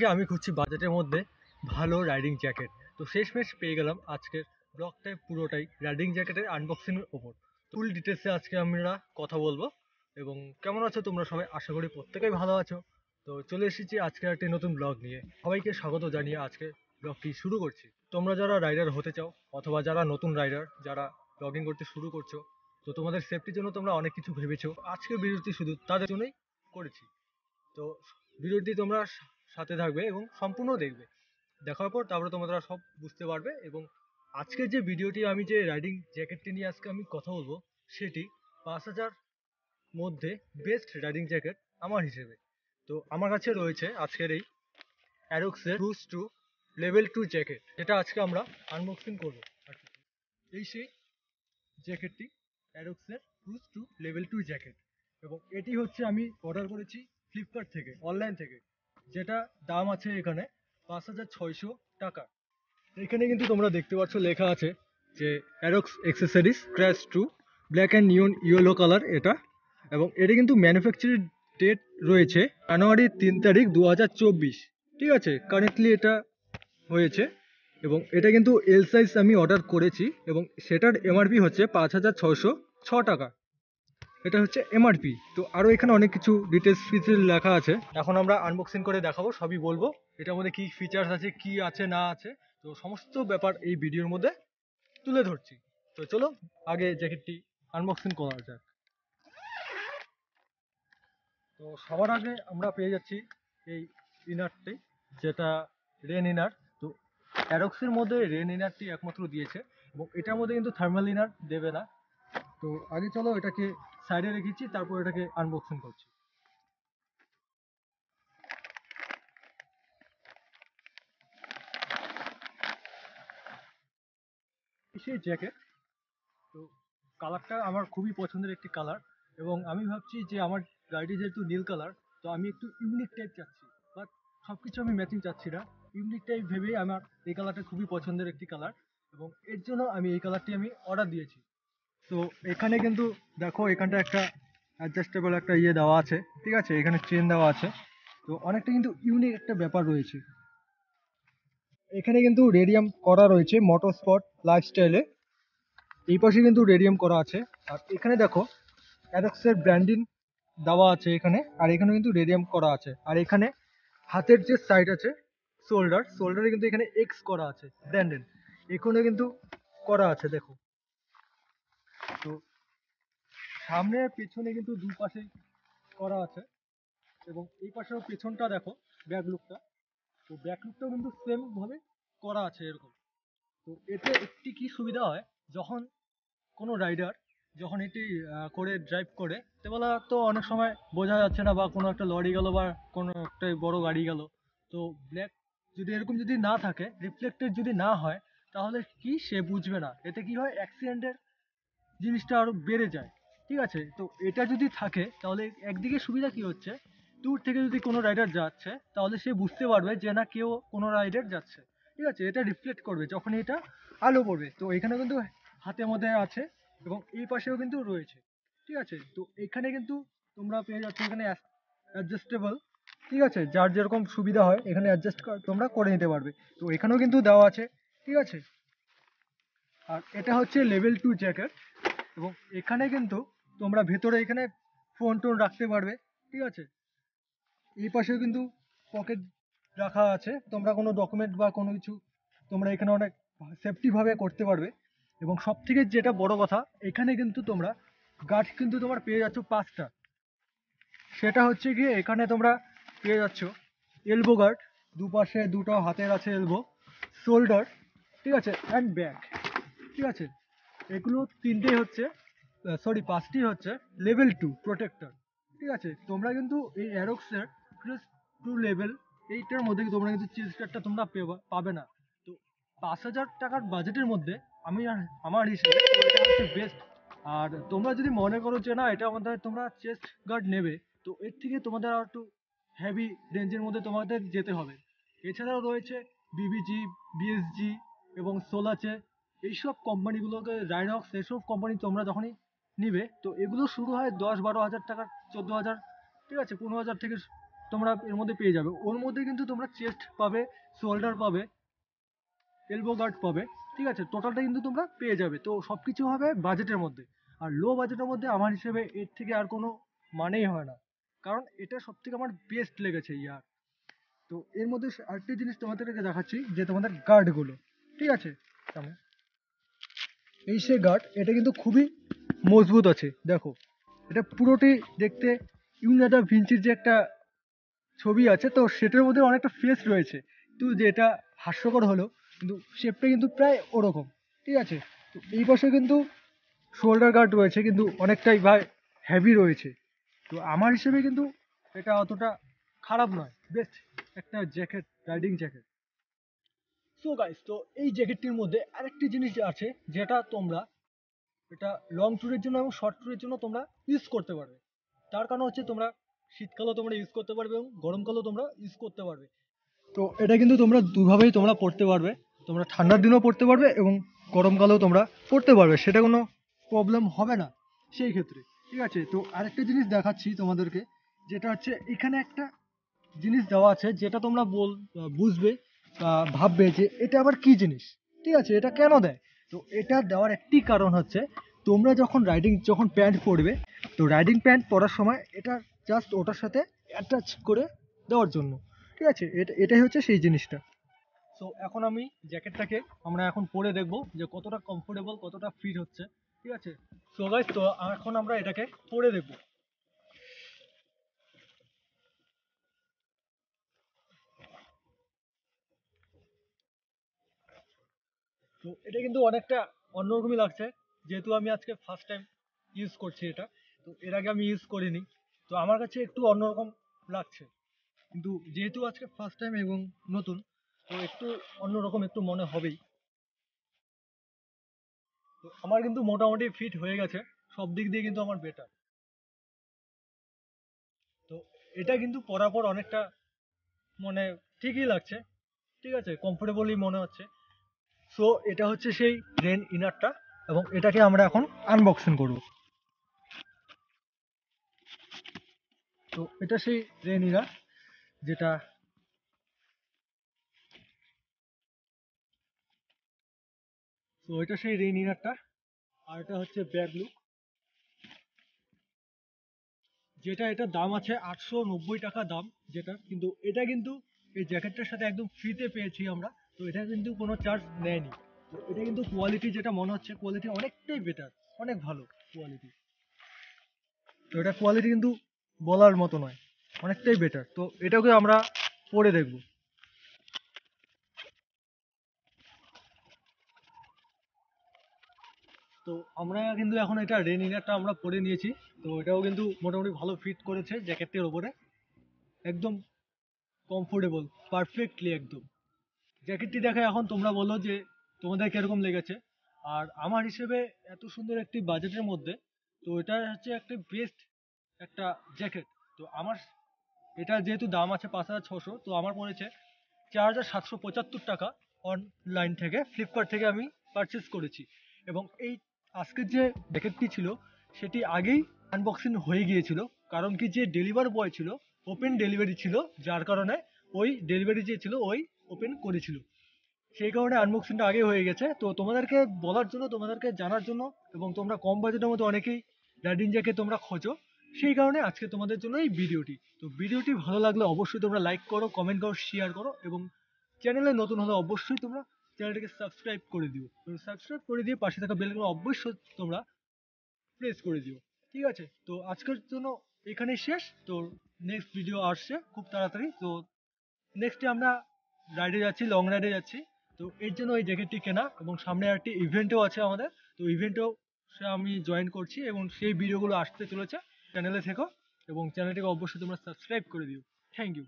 থেকে আমি খুঁজছি বাজেটের মধ্যে ভালো রাইডিং জ্যাকেট তো শেষমেশ পেয়ে গেলাম আজকের ব্লগটায় পুরোটাই রাইডিং জ্যাকেটের আনবক্সিংয়ের ওপর ফুল ডিটেলসে আজকে আমরা কথা বলবো এবং কেমন আছো তোমরা সবাই আশা করি প্রত্যেকেই ভালো আছো তো চলে এসেছি আজকে একটি নতুন ব্লগ নিয়ে সবাইকে স্বাগত জানিয়ে আজকে ব্লগটি শুরু করছি তোমরা যারা রাইডার হতে চাও অথবা যারা নতুন রাইডার যারা ব্লগিং করতে শুরু করছো তো তোমাদের সেফটির জন্য তোমরা অনেক কিছু ভেবেছো আজকে ভিডিওটি শুধু তাদের জন্যই করেছি তো ভিডিওটি তোমরা সাথে থাকবে এবং সম্পূর্ণ দেখবে দেখার পর তারপরে তোমরা সব বুঝতে পারবে এবং আজকের যে ভিডিওটি আমি যে রাইডিং জ্যাকেটটি নিয়ে আজকে আমি কথা বলবো সেটি পাঁচ হাজার মধ্যে বেস্ট রাইডিং জ্যাকেট আমার হিসেবে তো আমার কাছে রয়েছে আজকের এই অ্যারোক্সের রুস টু লেভেল টু জ্যাকেট যেটা আজকে আমরা আনবক্সিং করবো এই সেই জ্যাকেটটি অ্যারোক্সের রুস টু লেভেল টু জ্যাকেট এবং এটি হচ্ছে আমি অর্ডার করেছি ফ্লিপকার্ট থেকে অনলাইন থেকে যেটা দাম আছে এখানে পাঁচ হাজার ছয়শো টাকা এখানে কিন্তু তোমরা দেখতে পাচ্ছ লেখা আছে যে Arrox accessories crash two black and neon yellow colour এটা এবং এটা কিন্তু ম্যানুফ্যাকচারিং ডেট রয়েছে জানুয়ারি তিন তারিখ দু ঠিক আছে কারেন্টলি এটা হয়েছে এবং এটা কিন্তু এল সাইজ আমি অর্ডার করেছি এবং সেটার এমআরপি হচ্ছে পাঁচ হাজার ছশো ছ টাকা এটা হচ্ছে এমআরপি তো আরও এখানে অনেক কিছু ডিটেলস ফিচার লেখা আছে এখন আমরা আনবক্সিং করে দেখাবো সবই বলবো এটার মধ্যে কী ফিচার্স আছে কি আছে না আছে তো সমস্ত ব্যাপার এই ভিডিওর মধ্যে তুলে ধরছি তো চলো আগে জ্যাকেটটি আনবক্সিং করা যাক তো সবার আগে আমরা পেয়ে যাচ্ছি এই ইনারটি যেটা রেন ইনার তো অ্যারক্সের মধ্যে রেন ইনারটি একমাত্র দিয়েছে এবং এটার মধ্যে কিন্তু থার্মাল ইনার দেবে না তো আগে চলো এটাকে সাইডে রেখেছি তারপর এটাকে আনবক্সিং করছি সেই জ্যাকেট তো কালারটা আমার খুবই পছন্দের একটি কালার এবং আমি ভাবছি যে আমার গাড়িটি যেহেতু নীল কালার তো আমি একটু ইউনিক টাইপ চাচ্ছি বাট সব কিছু আমি ম্যাচিং চাচ্ছি না ইউনিক টাইপ ভেবেই আমার এই কালারটা খুবই পছন্দের একটি কালার এবং এর জন্য আমি এই কালারটি আমি অর্ডার দিয়েছি তো এখানে কিন্তু দেখো এখানটা একটা অ্যাডজাস্টেবল একটা ইয়ে দেওয়া আছে ঠিক আছে এখানে চেন দেওয়া আছে তো অনেকটা কিন্তু ইউনিক একটা ব্যাপার রয়েছে এখানে কিন্তু রেডিয়াম করা রয়েছে মোটর স্পট লাইফস্টাইলে এই পাশে কিন্তু রেডিয়াম করা আছে আর এখানে দেখো অ্যাডক্সের ব্র্যান্ডিং দেওয়া আছে এখানে আর এখানে কিন্তু রেডিয়াম করা আছে আর এখানে হাতের যে সাইড আছে শোল্ডার শোল্ডারে কিন্তু এখানে এক্স করা আছে ব্র্যান্ডেন এখানে কিন্তু করা আছে দেখো সামনে পেছনে কিন্তু দুপাশে করা আছে এবং এই পাশের পেছনটা দেখো ব্যাক লুকটা তো ব্যাক লুকটাও কিন্তু সেমভাবে করা আছে এরকম তো এতে একটি কি সুবিধা হয় যখন কোনো রাইডার যখন এটি করে ড্রাইভ করে তেবেলা তো অনেক সময় বোঝা যাচ্ছে না বা কোনো একটা লরি গেলো বা কোনো একটা বড় গাড়ি গেল তো ব্ল্যাক যদি এরকম যদি না থাকে রিফ্লেক্টেড যদি না হয় তাহলে কি সে বুঝবে না এতে কি হয় অ্যাক্সিডেন্টের জিনিসটা আরও বেড়ে যায় ঠিক আছে তো এটা যদি থাকে তাহলে একদিকে সুবিধা কি হচ্ছে দূর থেকে যদি কোনো রাইডার যাচ্ছে তাহলে সে বুঝতে পারবে যে না কেউ কোনো রাইডার যাচ্ছে ঠিক আছে এটা রিফ্লেক্ট করবে যখন এটা আলো পড়বে তো এখানে কিন্তু হাতে মধ্যে আছে এবং এই পাশেও কিন্তু রয়েছে ঠিক আছে তো এখানে কিন্তু তোমরা পেয়ে যাচ্ছ এখানে অ্যাডজাস্টেবল ঠিক আছে যার যেরকম সুবিধা হয় এখানে অ্যাডজাস্ট তোমরা করে নিতে পারবে তো এখানেও কিন্তু দেওয়া আছে ঠিক আছে আর এটা হচ্ছে লেভেল টু জ্যাকেট এবং এখানে কিন্তু তোমরা ভেতরে এখানে ফোন টোন রাখতে পারবে ঠিক আছে এই পাশেও কিন্তু পকেট রাখা আছে তোমরা কোনো ডকুমেন্ট বা কোনো কিছু তোমরা এখানে অনেক সেফটিভাবে করতে পারবে এবং সব থেকে যেটা বড় কথা এখানে কিন্তু তোমরা গার্ড কিন্তু তোমার পেয়ে যাচ্ছ পাঁচটা সেটা হচ্ছে গিয়ে এখানে তোমরা পেয়ে যাচ্ছ এলবো গার্ড দুপাশে দুটো হাতের আছে এলবো শোল্ডার ঠিক আছে অ্যান্ড ব্যাক ঠিক আছে এগুলো তিনটেই হচ্ছে সরি পাঁচটি হচ্ছে লেভেল টু প্রোটেক্টর ঠিক আছে তোমরা কিন্তু এই অ্যারোক্সের ক্রিস টু লেভেল এইটার মধ্যে তোমরা কিন্তু চেস কার্ডটা তোমরা পাবে না তো পাঁচ হাজার টাকার বাজেটের মধ্যে আমি আমার হিসেবে বেস্ট আর তোমরা যদি মনে করো যে না এটা আমাদের তোমরা চেস্ট গার্ড নেবে তো এর থেকে তোমাদের আর একটু হেভি রেঞ্জের মধ্যে তোমাদের যেতে হবে এছাড়াও রয়েছে বিবিজি বিএসজি এবং সোলাচে এইসব কোম্পানিগুলোকে রাইনক্স এইসব কোম্পানি তোমরা যখনই নিবে তো এগুলো শুরু হয় দশ বারো হাজার টাকা চোদ্দো হাজার ঠিক আছে পনেরো হাজার থেকে তোমরা এর মধ্যে পেয়ে যাবে ওর মধ্যে কিন্তু তোমরা চেস্ট পাবে শোল্ডার পাবে এলবো গার্ড পাবে ঠিক আছে টোটালটা কিন্তু তোমরা পেয়ে যাবে তো সব কিছু হবে বাজেটের মধ্যে আর লো বাজেটের মধ্যে আমার হিসেবে এর থেকে আর কোনো মানেই হয় না কারণ এটা সব থেকে আমার বেস্ট লেগেছে ইয়ার তো এর মধ্যে আরেকটি জিনিস তোমাদেরকে দেখাচ্ছি যে তোমাদের গার্ডগুলো ঠিক আছে এই সে গার্ড এটা কিন্তু খুবই মজবুত আছে দেখো এটা পুরোটি দেখতে ইউনাদা ভিঞ্চির যে একটা ছবি আছে তো সেটার মধ্যে অনেকটা ফেস রয়েছে কিন্তু যেটা হাস্যকর হলো কিন্তু শেপটা কিন্তু প্রায় ওরকম ঠিক আছে তো এই পাশে কিন্তু শোল্ডার গার্ড রয়েছে কিন্তু অনেকটাই ভাই হেভি রয়েছে তো আমার হিসেবে কিন্তু এটা অতটা খারাপ নয় বেস্ট একটা jacket riding jacket so guys তো এই জ্যাকেটটির মধ্যে আরেকটি জিনিস আছে যেটা তোমরা এটা লং ট্যুরের জন্য এবং শর্ট ট্যুরের জন্য তোমরা ইউজ করতে পারবে তার কারণ হচ্ছে তোমরা শীতকালেও তোমরা ইউজ করতে পারবে এবং গরমকালেও তোমরা ইউজ করতে পারবে তো এটা কিন্তু তোমরা দুভাবেই তোমরা পড়তে পারবে তোমরা ঠান্ডার দিনেও পড়তে পারবে এবং গরমকালেও তোমরা পড়তে পারবে সেটা কোনো প্রবলেম হবে না সেই ক্ষেত্রে ঠিক আছে তো আরেকটা জিনিস দেখাচ্ছি তোমাদেরকে যেটা হচ্ছে এখানে একটা জিনিস দেওয়া আছে যেটা তোমরা বল বুঝবে ভাববে যে এটা আবার কি জিনিস ঠিক আছে এটা কেন দেয় তো এটা দেওয়ার একটি কারণ হচ্ছে তোমরা যখন রাইডিং যখন প্যান্ট পরবে তো রাইডিং প্যান্ট পরার সময় এটা জাস্ট ওটার সাথে অ্যাটাচ করে দেওয়ার জন্য ঠিক আছে এটা এটাই হচ্ছে সেই জিনিসটা সো এখন আমি জ্যাকেটটাকে আমরা এখন পরে দেখব যে কতটা কমফোর্টেবল কতটা ফিট হচ্ছে ঠিক আছে সো গাইজ তো এখন আমরা এটাকে পরে দেখবো তো এটা কিন্তু অনেকটা অন্যরকমই লাগছে যেহেতু আমি আজকে ফার্স্ট টাইম ইউজ করছি এটা তো এর আগে আমি ইউজ করিনি তো আমার কাছে একটু অন্যরকম লাগছে কিন্তু যেহেতু আজকে ফার্স্ট টাইম এবং নতুন তো একটু অন্যরকম একটু মনে হবেই তো আমার কিন্তু মোটামুটি ফিট হয়ে গেছে সব দিক দিয়ে কিন্তু আমার বেটার তো এটা কিন্তু পরার পর অনেকটা মানে ঠিকই লাগছে ঠিক আছে কমফোর্টেবলই মনে হচ্ছে সো এটা হচ্ছে সেই রেন ইনারটা এবং এটাকে আমরা এখন আনবক্সিং করব তো এটা সেই রেন ইনার যেটা তো এটা সেই রেন ইনারটা আর এটা হচ্ছে ব্যাগ লুক যেটা এটা দাম আছে আটশো টাকা দাম যেটা কিন্তু এটা কিন্তু এই জ্যাকেটটার সাথে একদম ফ্রিতে পেয়েছি আমরা তো এটা কিন্তু কোনো চার্জ নেয়নি তো এটা কিন্তু কোয়ালিটি যেটা মনে হচ্ছে কোয়ালিটি অনেকটাই বেটার অনেক ভালো কোয়ালিটি তো এটা কোয়ালিটি কিন্তু বলার মতো নয় অনেকটাই বেটার তো এটাকে আমরা পরে দেখব তো আমরা কিন্তু এখন এটা রেন ইনারটা আমরা পরে নিয়েছি তো এটাও কিন্তু মোটামুটি ভালো ফিট করেছে জ্যাকেটের ওপরে একদম কমফোর্টেবল পারফেক্টলি একদম জ্যাকেটটি দেখে এখন তোমরা বলো যে তোমাদের কীরকম লেগেছে আর আমার হিসেবে এত সুন্দর একটি বাজেটের মধ্যে তো এটা হচ্ছে একটা বেস্ট একটা জ্যাকেট তো আমার এটা যেহেতু দাম আছে পাঁচ হাজার ছশো তো আমার পড়েছে চার হাজার সাতশো পঁচাত্তর টাকা অনলাইন থেকে ফ্লিপকার্ট থেকে আমি পারচেস করেছি এবং এই আজকের যে জ্যাকেটটি ছিল সেটি আগেই আনবক্সিং হয়ে গিয়েছিল কারণ কি যে ডেলিভার বয় ছিল ওপেন ডেলিভারি ছিল যার কারণে ওই ডেলিভারি যে ছিল ওই ওপেন করেছিল সেই কারণে আনবক্সিংটা আগে হয়ে গেছে তো তোমাদেরকে বলার জন্য তোমাদেরকে জানার জন্য এবং তোমরা কম বাজেটের মধ্যে অনেকেই র্যাডিনজাকে তোমরা খোঁজো সেই কারণে আজকে তোমাদের জন্য এই ভিডিওটি তো ভিডিওটি ভালো লাগলে অবশ্যই তোমরা লাইক করো কমেন্ট করো শেয়ার করো এবং চ্যানেলে নতুন হলে অবশ্যই তোমরা চ্যানেলটিকে সাবস্ক্রাইব করে দিও সাবস্ক্রাইব করে দিয়ে পাশে থাকা বেলগুলো অবশ্যই তোমরা প্রেস করে দিও ঠিক আছে তো আজকের জন্য এখানেই শেষ তো নেক্সট ভিডিও আসছে খুব তাড়াতাড়ি তো নেক্সটে আমরা রাইডে যাচ্ছি লং রাইডে যাচ্ছি তো এর জন্য ওই জ্যাকেটটি কেনা এবং সামনে একটি ইভেন্টও আছে আমাদের তো ইভেন্টও সে আমি জয়েন করছি এবং সেই ভিডিওগুলো আসতে চলেছে চ্যানেলে থেকো এবং চ্যানেলটিকে অবশ্যই তোমরা সাবস্ক্রাইব করে দিও থ্যাংক ইউ